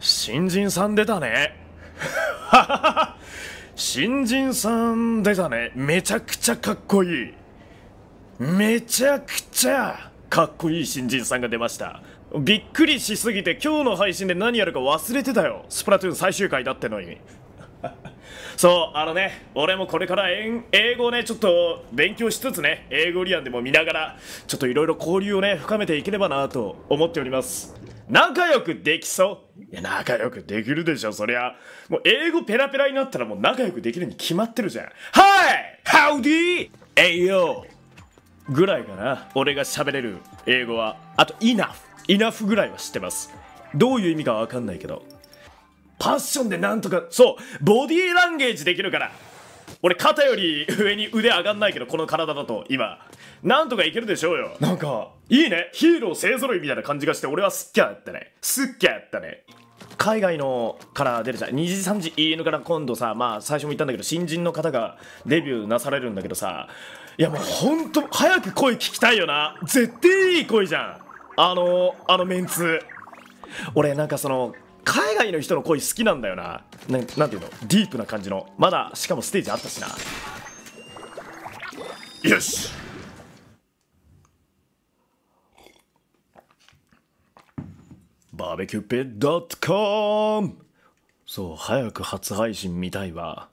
新人さん出たね新人さん出たねめちゃくちゃかっこいいめちゃくちゃかっこいい新人さんが出ましたびっくりしすぎて今日の配信で何やるか忘れてたよスプラトゥーン最終回だってのに そうあのね俺もこれから英語をねちょっと勉強しつつね英語リアンでも見ながらちょっといろいろ交流をね深めていければなと思っております仲良くできそういや仲良くできるでしょそりゃもう英語ペラペラになったらもう仲良くできるに決まってるじゃんはいハウディ y a いぐらいかな俺が喋れる英語はあと enough enough ぐらいは知ってますどういう意味かわかんないけどパッションでなんとかそうボディーランゲージできるから俺肩より上に腕上がんないけどこの体だと今なんとかいけるでしょうよなんかいいねヒーロー勢ぞろいみたいな感じがして俺はすっきゃやったねすっきゃやったね海外のから出るじゃん2時3時 EN から今度さまあ最初も言ったんだけど新人の方がデビューなされるんだけどさいやもうほんと早く声聞きたいよな絶対いい声じゃんあのあのメンツ俺なんかその海外の人の声好きなんだよな何ていうのディープな感じのまだしかもステージあったしなよしバーベキューピットコ o m そう、早く初配信見たいわ。